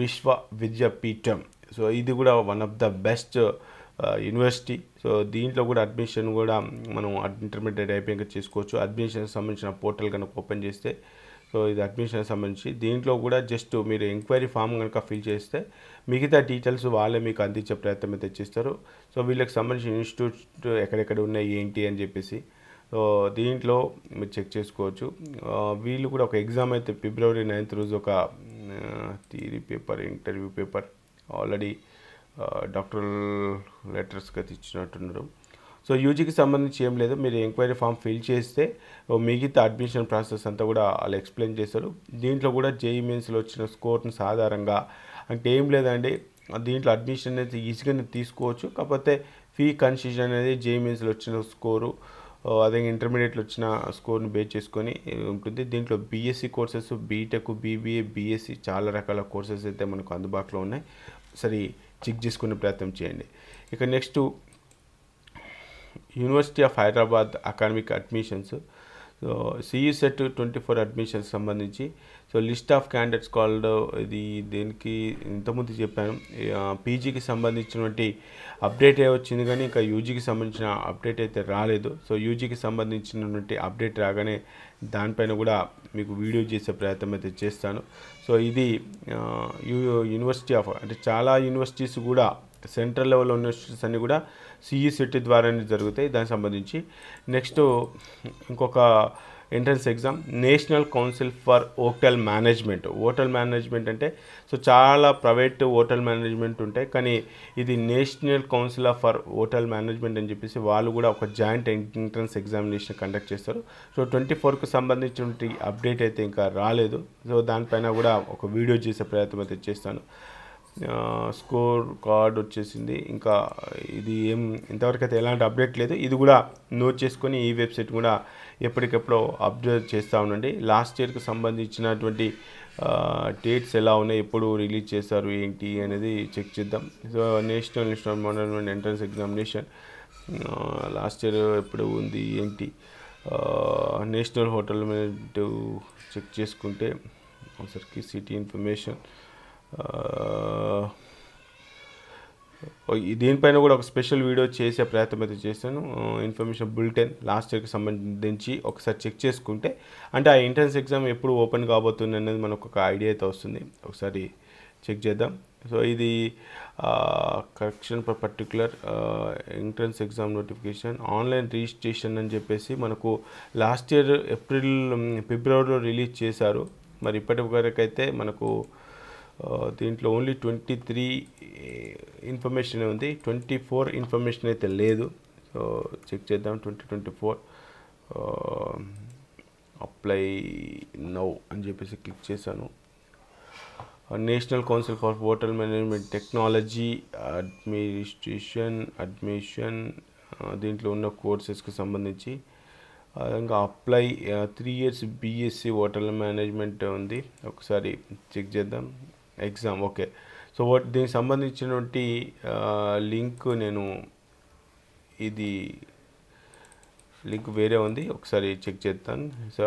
విశ్వ విద్యాపీఠం సో ఇది కూడా one of the best university so దీంట్లో కూడా అడ్మిషన్ కూడా మనం ఇంటర్మీడియట్ అయిపోయాక చేసుకోవచ్చు అడ్మిషన్ సంబంధించిన పోర్టల్ కనుక ఓపెన్ చేస్తే సో ఇది అడ్మిషన్ సంబంధించి దీంట్లో కూడా జస్ట్ మీరు ఎంక్వైరీ ఫామ్ కనుక ఫిల్ చేస్తే మిగతా డీటెయిల్స్ వాళ్ళే మీకు అందించే ప్రయత్నం అయితే చేస్తారు సో వీళ్ళకి సంబంధించిన ఇన్స్టిట్యూట్ ఎక్కడెక్కడ ఉన్నాయి ఏంటి అని చెప్పేసి సో దీంట్లో మీరు చెక్ చేసుకోవచ్చు వీళ్ళు కూడా ఒక ఎగ్జామ్ అయితే ఫిబ్రవరి నైన్త్ రోజు ఒక theory paper interview paper already doctor లెటర్స్గా ఇచ్చినట్టున్నారు సో యూజీకి సంబంధించి ఏం లేదు మీరు ఎంక్వైరీ ఫామ్ ఫిల్ చేస్తే మిగతా అడ్మిషన్ ప్రాసెస్ అంతా కూడా వాళ్ళు ఎక్స్ప్లెయిన్ చేస్తారు దీంట్లో కూడా జేఈ మెయిన్స్లో వచ్చిన స్కోర్ని సాధారణంగా అంటే ఏం లేదండి దీంట్లో అడ్మిషన్ అనేది ఈజీగానే తీసుకోవచ్చు కాకపోతే ఫీ కన్సిషన్ అనేది జేఈ మెయిన్స్లో వచ్చిన స్కోరు అదే ఇంటర్మీడియట్లో వచ్చిన స్కోర్ని బేస్ చేసుకొని ఉంటుంది దీంట్లో BSc courses BTech BBA BSc చాలా రకాల కోర్సెస్ అయితే మనకు అందుబాటులో ఉన్నాయి సరే చెక్ చేసుకునే ప్రయత్నం చేయండి ఇక next University of Hyderabad academic admissions so CE set twenty four admissions సంబంధించి so list of candidates called ఇది దీనికి ఇంతకుముందు చెప్పాను పీజీకి సంబంధించినటువంటి అప్డేట్ వచ్చింది కానీ ఇంకా యూజీకి సంబంధించిన అప్డేట్ అయితే రాలేదు సో యూజీకి సంబంధించినటువంటి అప్డేట్ రాగానే దానిపైన కూడా మీకు వీడియో చేసే ప్రయత్నం అయితే చేస్తాను సో ఇది యూనివర్సిటీ ఆఫ్ అంటే చాలా యూనివర్సిటీస్ కూడా సెంట్రల్ లెవెల్ యూనివర్సిటీస్ అన్నీ కూడా సిఈ ద్వారా e e ద్వారానే జరుగుతాయి దానికి సంబంధించి నెక్స్ట్ ఇంకొక entrance exam National Council for Hotel Management hotel management అంటే సో చాలా ప్రైవేట్ హోటల్ మేనేజ్మెంట్ ఉంటాయి కానీ ఇది National Council of for Hotel Management అని చెప్పేసి వాళ్ళు కూడా ఒక జాయింట్ ఎంట్రన్స్ ఎగ్జామినేషన్ కండక్ట్ చేస్తారు సో ట్వంటీ ఫోర్కి సంబంధించిన అప్డేట్ అయితే ఇంకా రాలేదు సో దానిపైన కూడా ఒక వీడియో చేసే ప్రయత్నం అయితే చేస్తాను స్కోర్ కార్డ్ వచ్చేసింది ఇంకా ఇది ఏం ఇంతవరకు అయితే ఎలాంటి అప్డేట్ లేదు ఇది కూడా నోట్ చేసుకొని ఈ వెబ్సైట్ కూడా ఎప్పటికప్పుడు అప్డేట్ చేస్తూ ఉండండి లాస్ట్ ఇయర్కి సంబంధించినటువంటి డేట్స్ ఎలా ఉన్నాయి ఎప్పుడు రిలీజ్ చేస్తారు ఏంటి అనేది చెక్ చేద్దాం so national national model entrance examination last year ఎప్పుడు ఉంది ఏంటి నేషనల్ హోటల్ చెక్ చేసుకుంటే ఒకసారికి సిటీ ఇన్ఫర్మేషన్ దీనిపైన కూడా ఒక స్పెషల్ వీడియో చేసే ప్రయత్నం అయితే చేశాను ఇన్ఫర్మేషన్ బులెటిన్ లాస్ట్ ఇయర్కి సంబంధించి ఒకసారి చెక్ చేసుకుంటే అంటే ఆ ఎంట్రన్స్ ఎగ్జామ్ ఎప్పుడు ఓపెన్ కాబోతుంది అనేది మనకు ఒక ఐడియా అయితే వస్తుంది ఒకసారి చెక్ చేద్దాం సో ఇది correction for particular entrance exam notification online registration అని చెప్పేసి మనకు లాస్ట్ ఇయర్ ఏప్రిల్ ఫిబ్రవరిలో రిలీజ్ చేశారు మరి ఇప్పటి అయితే మనకు దీంట్లో ఓన్లీ ట్వంటీ త్రీ ఇన్ఫర్మేషన్ ఉంది ట్వంటీ ఫోర్ ఇన్ఫర్మేషన్ అయితే లేదు సో చెక్ చేద్దాం twenty twenty four apply now అని చెప్పేసి క్లిక్ చేశాను National Council for Hotel Management technology administration admission దీంట్లో ఉన్న కోర్సెస్కి సంబంధించి ఇంకా apply three years BSc hotel management ఉంది ఒకసారి చెక్ చేద్దాం ఎగ్జామ్ ఓకే సో దీనికి సంబంధించినటువంటి లింక్ నేను ఇది లింక్ వేరే ఉంది ఒకసారి చెక్ చేస్తాను so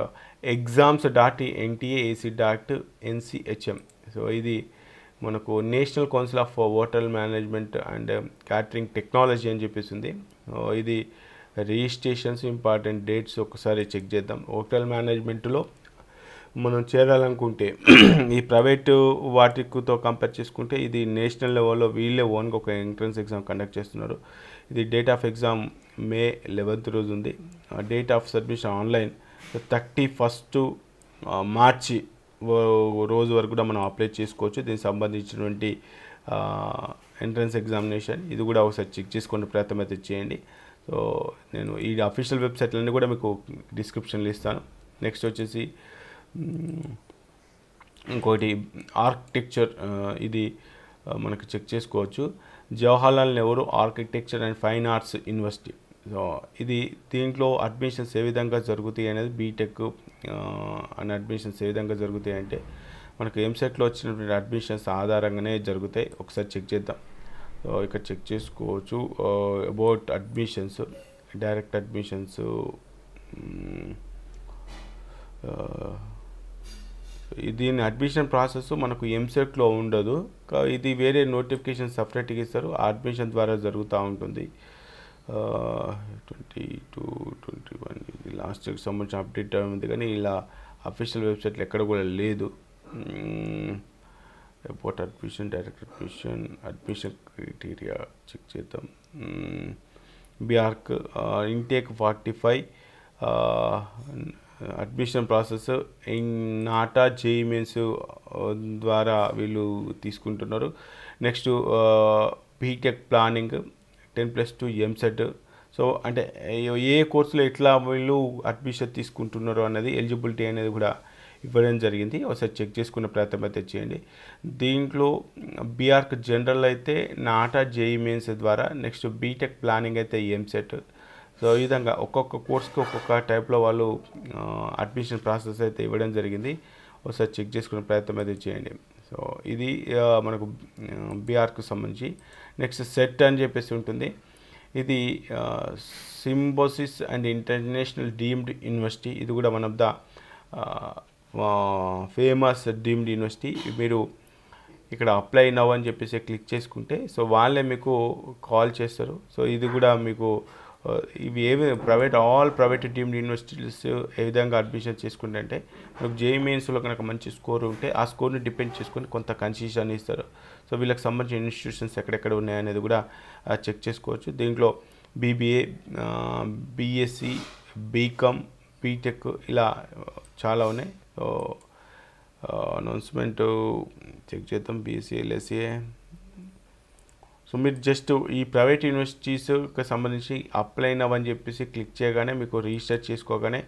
exams dot NTA AC dot NCHM so ఇది మనకు National Council of Hotel Management and Catering Technology అని ఉంది ఇది రిజిస్ట్రేషన్స్ ఇంపార్టెంట్ డేట్స్ ఒకసారి చెక్ చేద్దాం హోటల్ మేనేజ్మెంట్లో మనం చేరాలనుకుంటే ఈ ప్రైవేటు వాటితో కంపేర్ చేసుకుంటే ఇది నేషనల్ లెవెల్లో వీళ్ళే ఓన్గా ఒక ఎంట్రన్స్ ఎగ్జామ్ కండక్ట్ చేస్తున్నారు ఇది date of exam May eleventh రోజు ఉంది date of submission online thirty first March రోజు వరకు కూడా మనం అప్లై చేసుకోవచ్చు దీనికి సంబంధించినటువంటి ఎంట్రన్స్ ఎగ్జామినేషన్ ఇది కూడా ఒకసారి చెక్ చేసుకోండి ప్రయత్నం అయితే చేయండి సో నేను ఈ అఫీషియల్ వెబ్సైట్లన్నీ కూడా మీకు డిస్క్రిప్షన్లో ఇస్తాను నెక్స్ట్ వచ్చేసి ఇంకోటి ఆర్కిటెక్చర్ ఇది మనకు చెక్ చేసుకోవచ్చు Jawaharlal Nehru architecture and fine arts university so ఇది దీంట్లో అడ్మిషన్స్ ఏ విధంగా జరుగుతాయి అనేది బీటెక్ అనే అడ్మిషన్స్ ఏ విధంగా జరుగుతాయి అంటే మనకు ఎంసెట్లో వచ్చినటువంటి అడ్మిషన్స్ ఆధారంగానే జరుగుతాయి ఒకసారి చెక్ చేద్దాం సో ఇక్కడ చెక్ చేసుకోవచ్చు అబౌట్ అడ్మిషన్స్ డైరెక్ట్ అడ్మిషన్స్ దీని అడ్మిషన్ ప్రాసెస్ మనకు ఎంసెట్లో e ఉండదు ఇది వేరే నోటిఫికేషన్ సపరేట్గా ఇస్తారు అడ్మిషన్ ద్వారా జరుగుతూ ఉంటుంది ట్వంటీ టూ ట్వంటీ వన్ ఇది లాస్ట్ ఇయర్కి సంబంధించిన అప్డేట్ ఉంది కానీ ఇలా అఫీషియల్ వెబ్సైట్లు ఎక్కడ కూడా లేదు about admission direct admission admission criteria check చేద్దాం BArch intake forty five admission process NATA JEE mains ద్వారా వీళ్ళు తీసుకుంటున్నారు next BTech planning ten plus two EAMCET so అంటే ఏ కోర్సులో ఎట్లా వీళ్ళు అడ్మిషన్ తీసుకుంటున్నారు అన్నది ఎలిజిబిలిటీ అనేది కూడా ఇవ్వడం జరిగింది ఒకసారి చెక్ చేసుకున్న ప్రయత్నం అయితే చేయండి దీంట్లో బీఆర్క్ జనరల్ అయితే నాటా జేఈ మెయిన్స్ ద్వారా నెక్స్ట్ బీటెక్ ప్లానింగ్ అయితే ఎంసెట్ సో ఈ విధంగా ఒక్కొక్క కోర్స్కి ఒక్కొక్క టైప్లో వాళ్ళు అడ్మిషన్ ప్రాసెస్ అయితే ఇవ్వడం జరిగింది ఒకసారి చెక్ చేసుకునే ప్రయత్నం అయితే చేయండి సో ఇది మనకు బీఆర్కు సంబంధించి నెక్స్ట్ సెట్ అని చెప్పేసి ఉంటుంది ఇది Symbiosis and international deemed university ఇది కూడా one of the famous deemed university మీరు ఇక్కడ అప్లై నవ్ అని చెప్పేసి క్లిక్ చేసుకుంటే సో వాళ్ళే మీకు కాల్ చేస్తారు సో ఇది కూడా మీకు Uh, ఇవి ఏమి private all private deemed universities ఏ విధంగా అడ్మిషన్ చేసుకుంటే మనకు జేఈ మెయిన్స్లో e e కనుక మంచి స్కోర్ ఉంటే ఆ స్కోర్ని డిపెండ్ చేసుకొని కొంత కన్సెషన్ ఇస్తారు సో వీళ్ళకి సంబంధించిన ఇన్స్టిట్యూషన్స్ ఎక్కడెక్కడ ఉన్నాయనేది కూడా చెక్ చేసుకోవచ్చు దీంట్లో బీబీఏ బీఎస్సీ బీకామ్ బీటెక్ ఇలా చాలా ఉన్నాయి సో అనౌన్స్మెంట్ చెక్ చేద్దాం బీఎస్సీ ఎల్ఎస్సీఏ సో మీరు జస్ట్ ఈ ప్రైవేట్ యూనివర్సిటీస్కి సంబంధించి అప్లై అవ్వని చెప్పేసి క్లిక్ చేయగానే మీకు రిజిస్టర్ చేసుకోగానే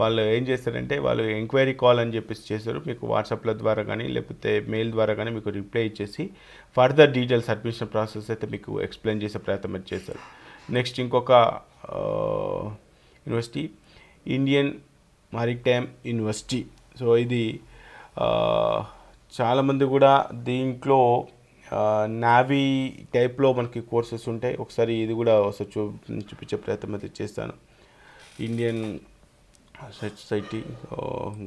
వాళ్ళు ఏం చేస్తారంటే వాళ్ళు ఎంక్వైరీ కాల్ అని చెప్పేసి చేస్తారు మీకు వాట్సాప్ల ద్వారా కానీ లేకపోతే మెయిల్ ద్వారా కానీ మీకు రిప్లై ఇచ్చేసి ఫర్దర్ డీటెయిల్స్ అడ్మిషన్ ప్రాసెస్ అయితే మీకు ఎక్స్ప్లెయిన్ చేసే ప్రయత్నం చేస్తారు నెక్స్ట్ ఇంకొక university Indian maritime university so ఇది చాలామంది కూడా దీంట్లో నావీ టైప్లో మనకి కోర్సెస్ ఉంటాయి ఒకసారి ఇది కూడా ఒకసారి చూ చూపించే ప్రయత్నం అయితే చేస్తాను Indian society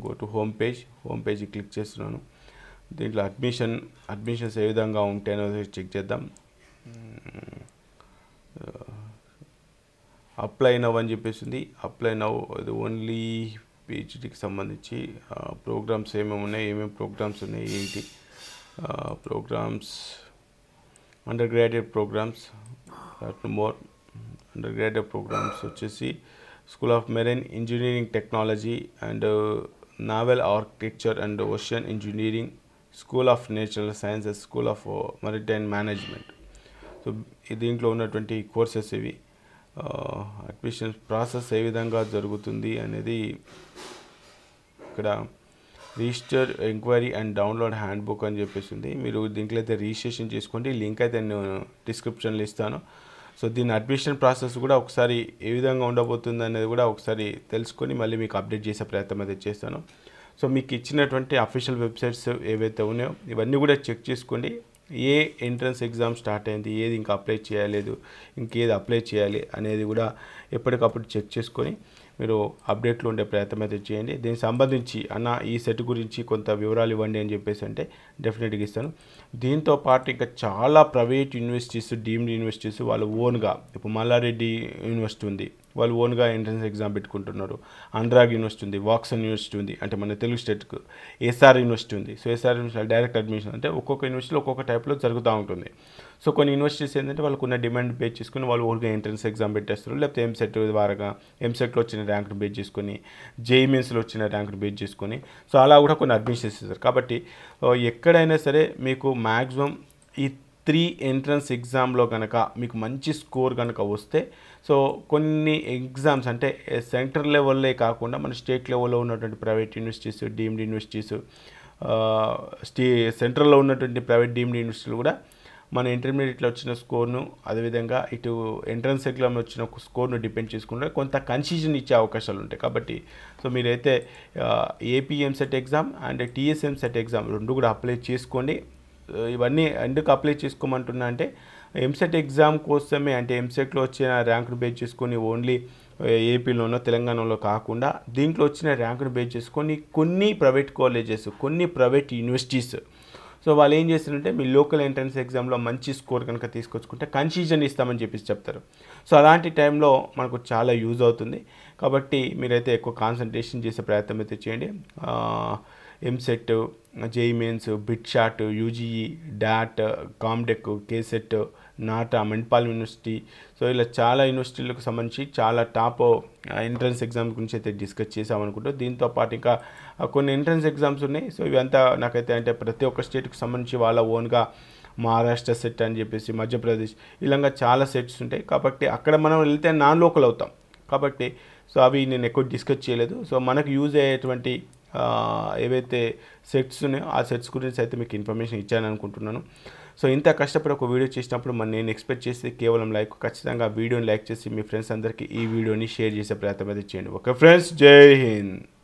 go to home page home page click చేస్తున్నాను దీంట్లో అడ్మిషన్ అడ్మిషన్స్ ఏ విధంగా ఉంటాయనో చెక్ చేద్దాం అప్లై నవ్ అని చెప్పేసింది అప్లై నవ్ ఇది ఓన్లీ పీహెచ్డీకి సంబంధించి ప్రోగ్రామ్స్ ఏమేమి ఉన్నాయి ఏమేమి ప్రోగ్రామ్స్ ఉన్నాయి ఏంటి uh, programs, programmes more under undergraduate programmes వచ్చేసి school of marine engineering technology and naval architecture and ocean engineering school of natural sciences school of maritime management so దీంట్లో ఉన్నటువంటి కోర్సెస్ ఇవి అడ్మిషన్ uh, ప్రాసెస్ ఏ విధంగా జరుగుతుంది అనేది ఇక్కడ register enquiry and download handbook అని చెప్పేసింది మీరు దీంట్లో అయితే రిజిస్ట్రేషన్ చేసుకోండి లింక్ అయితే నేను డిస్క్రిప్షన్లో ఇస్తాను సో దీని అడ్మిషన్ ప్రాసెస్ కూడా ఒకసారి ఏ విధంగా ఉండబోతుంది అనేది కూడా ఒకసారి తెలుసుకొని మళ్ళీ మీకు అప్డేట్ చేసే ప్రయత్నం అయితే చేస్తాను సో మీకు ఇచ్చినటువంటి అఫీషియల్ వెబ్సైట్స్ ఏవైతే ఉన్నాయో ఇవన్నీ కూడా చెక్ చేసుకోండి ఏ ఎంట్రన్స్ ఎగ్జామ్ స్టార్ట్ అయింది ఏది ఇంకా అప్లై చేయలేదు ఇంకేది అప్లై చేయాలి అనేది కూడా ఎప్పటికప్పుడు చెక్ చేసుకొని మీరు అప్డేట్లు ఉండే ప్రయత్నం అయితే చేయండి దీనికి సంబంధించి అన్న ఈ సెట్ గురించి కొంత వివరాలు ఇవ్వండి అని చెప్పేసి అంటే డెఫినెట్గా ఇస్తాను దీంతో పాటు ఇంకా చాలా ప్రైవేట్ యూనివర్సిటీస్ డీమ్డ్ యూనివర్సిటీస్ వాళ్ళు ఓన్గా ఇప్పుడు మల్లారెడ్డి యూనివర్సిటీ ఉంది వాళ్ళు ఓన్గా ఎంట్రన్స్ ఎగ్జామ్ పెట్టుకుంటున్నారు అనురాగ్ యూనివర్సిటీ ఉంది వాక్సన్ యూనివర్సిటీ ఉంది అంటే మన తెలుగు స్టేట్కు ఎస్ఆర్ యూనివర్సిటీ ఉంది so SR university direct admission అంటే ఒక్కొక్క యూనివర్సిటీలో ఒక్కొక్క టైప్లో జరుగుతూ ఉంటుంది సో కొన్ని యూనివర్సిటీస్ ఏంటంటే వాళ్ళకున్న డిమాండ్ బేస్ చేసుకుని వాళ్ళు ఓన్గా ఎంట్రన్స్ ఎగ్జామ్ పెట్టేస్తారు లేకపోతే ఎంసెట్ e ద్వారా ఎంసెట్లో e వచ్చిన ర్యాంక్ను బేస్ చేసుకొని జేఈమిన్స్లో e వచ్చిన ర్యాంక్ను బేస్ చేసుకొని సో అలా కూడా కొన్ని అడ్మిషన్స్ ఇస్తారు కాబట్టి ఎక్కడైనా సరే మీకు మ్యాక్సిమం ఈ త్రీ ఎంట్రన్స్ ఎగ్జామ్లో కనుక మీకు మంచి స్కోర్ కనుక వస్తే సో కొన్ని ఎగ్జామ్స్ అంటే సెంటర్ లెవెల్లే కాకుండా మన స్టేట్ లెవెల్లో ఉన్నటువంటి private universities deemed universities state సెంట్రల్లో ఉన్నటువంటి ప్రైవేట్ డీమ్డ్ యూనివర్సిటీలు కూడా మన ఇంటర్మీడియట్లో వచ్చిన స్కోర్ను అదేవిధంగా ఇటు ఎంట్రన్స్ ఎగ్జామ్ వచ్చిన స్కోర్ను డిపెండ్ చేసుకుంటే కొంత కన్ఫ్యూజన్ ఇచ్చే అవకాశాలు ఉంటాయి కాబట్టి సో మీరైతే AP EAMCET exam and TS EAMCET exam రెండు కూడా అప్లై చేసుకోండి ఇవన్నీ ఎందుకు అప్లై చేసుకోమంటున్నా అంటే ఎంసెట్ ఎగ్జామ్ కోసమే అంటే ఎంసెట్లో వచ్చిన ర్యాంకును బేస్ చేసుకొని ఓన్లీ ఏపీలోనో తెలంగాణలో కాకుండా దీంట్లో వచ్చిన ర్యాంకును బేస్ చేసుకొని కొన్ని ప్రైవేట్ కాలేజెస్ కొన్ని ప్రైవేట్ యూనివర్సిటీస్ సో వాళ్ళు ఏం చేస్తారంటే మీ లోకల్ ఎంట్రన్స్ ఎగ్జామ్లో మంచి స్కోర్ కనుక తీసుకొచ్చుకుంటే కన్ఫ్యూజన్ ఇస్తామని చెప్పేసి చెప్తారు సో అలాంటి టైంలో మనకు చాలా యూజ్ అవుతుంది కాబట్టి మీరైతే ఎక్కువ కాన్సన్ట్రేషన్ చేసే ప్రయత్నం అయితే చేయండి EAMCET JEE mains BITSAT UGE dot COMEDK KCET NATA Manipal university so ఇలా చాలా యూనివర్సిటీలకు సంబంధించి చాలా టాప్ ఎంట్రన్స్ ఎగ్జామ్ గురించి అయితే డిస్కస్ చేసామనుకుంటూ దీంతో పాటు ఇంకా కొన్ని ఎంట్రన్స్ ఎగ్జామ్స్ ఉన్నాయి సో ఇవంతా నాకైతే అంటే ప్రతి ఒక్క స్టేట్కి సంబంధించి వాళ్ళ ఓన్గా మహారాష్ట్ర సెట్ అని చెప్పేసి మధ్యప్రదేశ్ ఇలాగా చాలా సెట్స్ ఉంటాయి కాబట్టి అక్కడ మనం వెళ్తే నాన్ లోకల్ అవుతాం కాబట్టి సో అవి నేను ఎక్కువ డిస్కస్ చేయలేదు సో మనకు యూజ్ అయ్యేటువంటి ఏవైతే సెట్స్ ఉన్నాయో ఆ సెట్స్ గురించి అయితే మీకు ఇన్ఫర్మేషన్ ఇచ్చాను అనుకుంటున్నాను సో ఇంత కష్టపడి ఒక వీడియో చేసినప్పుడు మన నేను ఎక్స్పెక్ట్ చేస్తే కేవలం లైక్ ఖచ్చితంగా వీడియోని లైక్ చేసి మీ ఫ్రెండ్స్ అందరికీ ఈ వీడియోని షేర్ చేసే ప్రయత్నం అయితే చేయండి ఓకే ఫ్రెండ్స్ జై హింద్